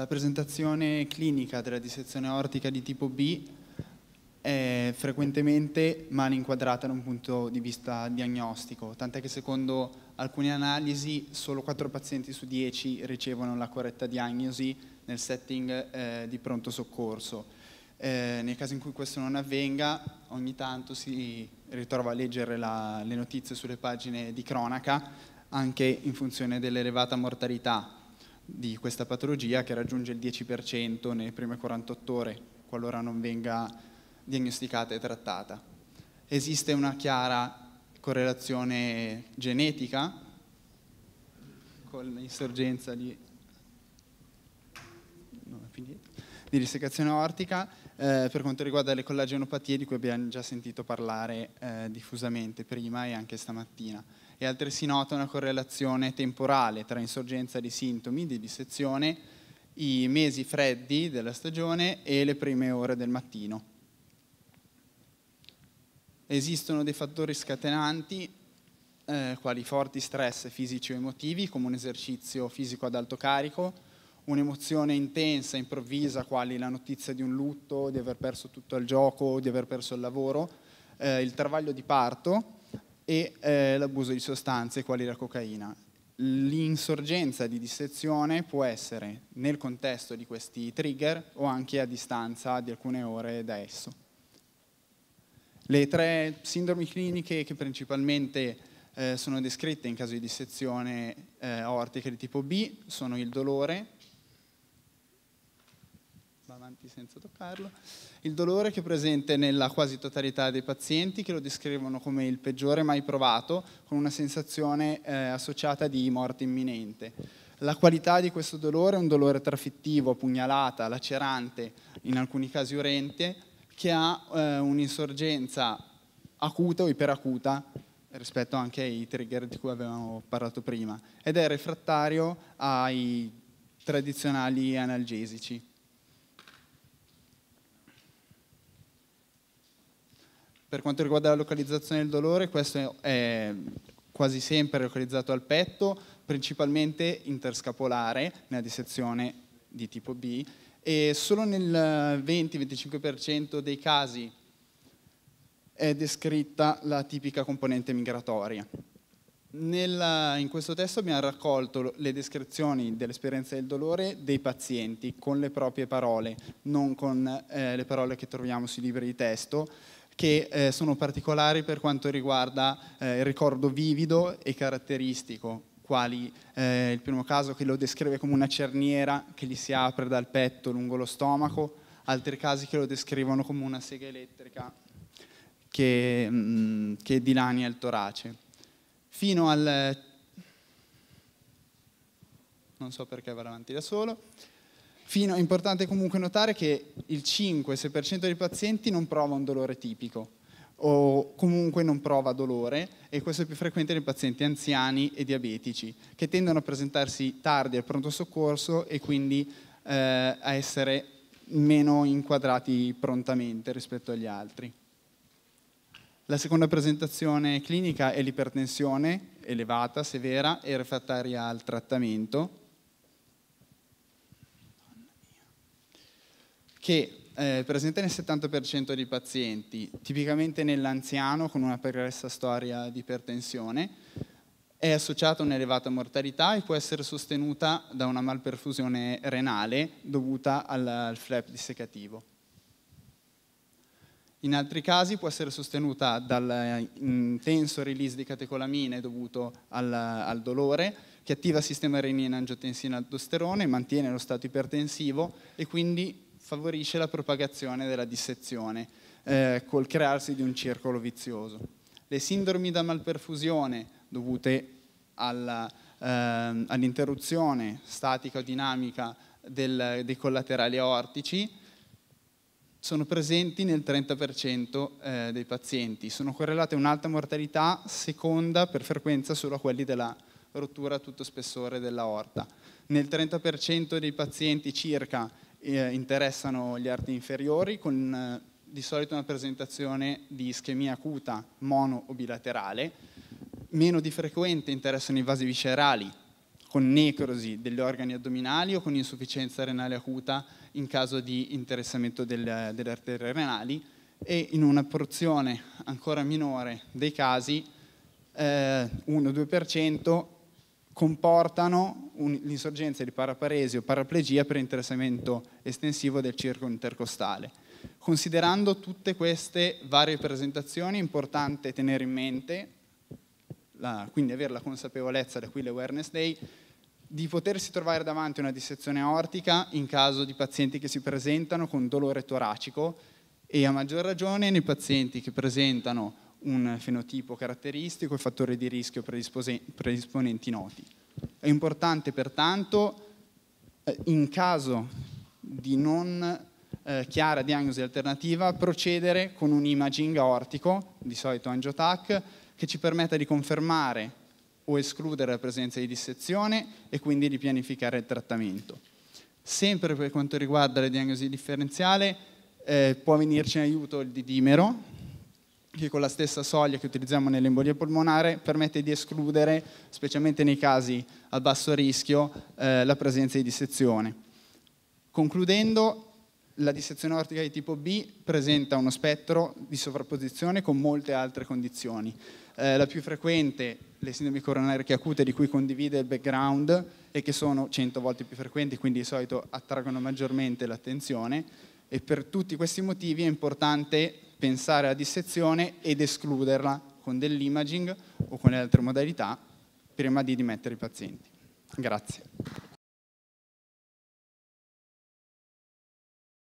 La presentazione clinica della dissezione aortica di tipo B è frequentemente mal inquadrata da un punto di vista diagnostico, tant'è che secondo alcune analisi solo 4 pazienti su 10 ricevono la corretta diagnosi nel setting eh, di pronto soccorso. Eh, nel caso in cui questo non avvenga, ogni tanto si ritrova a leggere la, le notizie sulle pagine di cronaca anche in funzione dell'elevata mortalità di questa patologia che raggiunge il 10% nelle prime 48 ore, qualora non venga diagnosticata e trattata. Esiste una chiara correlazione genetica con l'insorgenza di, di dissecazione aortica eh, per quanto riguarda le collagenopatie di cui abbiamo già sentito parlare eh, diffusamente prima e anche stamattina. È altresì nota una correlazione temporale tra insorgenza di sintomi di dissezione, i mesi freddi della stagione e le prime ore del mattino. Esistono dei fattori scatenanti eh, quali forti stress fisici o emotivi, come un esercizio fisico ad alto carico, un'emozione intensa, improvvisa, quali la notizia di un lutto, di aver perso tutto il gioco, di aver perso il lavoro, eh, il travaglio di parto, e eh, l'abuso di sostanze quali la cocaina. L'insorgenza di dissezione può essere nel contesto di questi trigger o anche a distanza di alcune ore da esso. Le tre sindromi cliniche che principalmente eh, sono descritte in caso di dissezione eh, aortica di tipo B sono il dolore, avanti senza toccarlo, il dolore che è presente nella quasi totalità dei pazienti che lo descrivono come il peggiore mai provato, con una sensazione eh, associata di morte imminente. La qualità di questo dolore è un dolore trafittivo, pugnalata, lacerante, in alcuni casi urente, che ha eh, un'insorgenza acuta o iperacuta rispetto anche ai trigger di cui avevamo parlato prima ed è refrattario ai tradizionali analgesici. Per quanto riguarda la localizzazione del dolore, questo è quasi sempre localizzato al petto, principalmente interscapolare nella dissezione di tipo B e solo nel 20-25% dei casi è descritta la tipica componente migratoria. Nella, in questo testo abbiamo raccolto le descrizioni dell'esperienza del dolore dei pazienti con le proprie parole, non con eh, le parole che troviamo sui libri di testo, che eh, sono particolari per quanto riguarda eh, il ricordo vivido e caratteristico, quali eh, il primo caso che lo descrive come una cerniera che gli si apre dal petto lungo lo stomaco, altri casi che lo descrivono come una sega elettrica che, mh, mm, che dilania il torace. Fino al... non so perché va avanti da solo Fino, è importante comunque notare che il 5-6% dei pazienti non prova un dolore tipico o comunque non prova dolore e questo è più frequente nei pazienti anziani e diabetici che tendono a presentarsi tardi al pronto soccorso e quindi eh, a essere meno inquadrati prontamente rispetto agli altri. La seconda presentazione clinica è l'ipertensione elevata, severa e refrattaria al trattamento che eh, presente nel 70% dei pazienti, tipicamente nell'anziano con una pregressa storia di ipertensione, è associata a un'elevata mortalità e può essere sostenuta da una malperfusione renale dovuta al, al flap dissecativo. In altri casi può essere sostenuta dall'intenso eh, release di catecolamine dovuto al, al dolore, che attiva il sistema renina-angiotensina-aldosterone, mantiene lo stato ipertensivo e quindi favorisce la propagazione della dissezione eh, col crearsi di un circolo vizioso. Le sindromi da malperfusione dovute ehm, all'interruzione ehm, all statica o dinamica del, dei collaterali aortici sono presenti nel 30% eh, dei pazienti, sono correlate a un'alta mortalità seconda per frequenza solo a quelli della rottura a tutto spessore dell'aorta. Nel 30% dei pazienti circa eh, interessano gli arti inferiori con eh, di solito una presentazione di ischemia acuta mono o bilaterale, meno di frequente interessano i vasi viscerali con necrosi degli organi addominali o con insufficienza renale acuta in caso di interessamento del, delle arterie renali e in una porzione ancora minore dei casi eh, 1-2% comportano l'insorgenza di paraparesi o paraplegia per interessamento estensivo del circo intercostale. Considerando tutte queste varie presentazioni, è importante tenere in mente, la, quindi avere la consapevolezza da qui l'Awareness Day, di potersi trovare davanti a una dissezione aortica in caso di pazienti che si presentano con dolore toracico e a maggior ragione nei pazienti che presentano un fenotipo caratteristico e fattori di rischio predisponenti noti. È importante pertanto, eh, in caso di non eh, chiara diagnosi alternativa, procedere con un imaging aortico, di solito angiotac, che ci permetta di confermare o escludere la presenza di dissezione e quindi di pianificare il trattamento. Sempre per quanto riguarda la diagnosi differenziale, eh, può venirci in aiuto il didimero, che con la stessa soglia che utilizziamo nell'embolia polmonare permette di escludere, specialmente nei casi a basso rischio, eh, la presenza di dissezione. Concludendo, la dissezione ortica di tipo B presenta uno spettro di sovrapposizione con molte altre condizioni. Eh, la più frequente, le sindrome coronariche acute di cui condivide il background e che sono 100 volte più frequenti, quindi di solito attraggono maggiormente l'attenzione e per tutti questi motivi è importante pensare alla dissezione ed escluderla con dell'imaging o con le altre modalità prima di dimettere i pazienti. Grazie.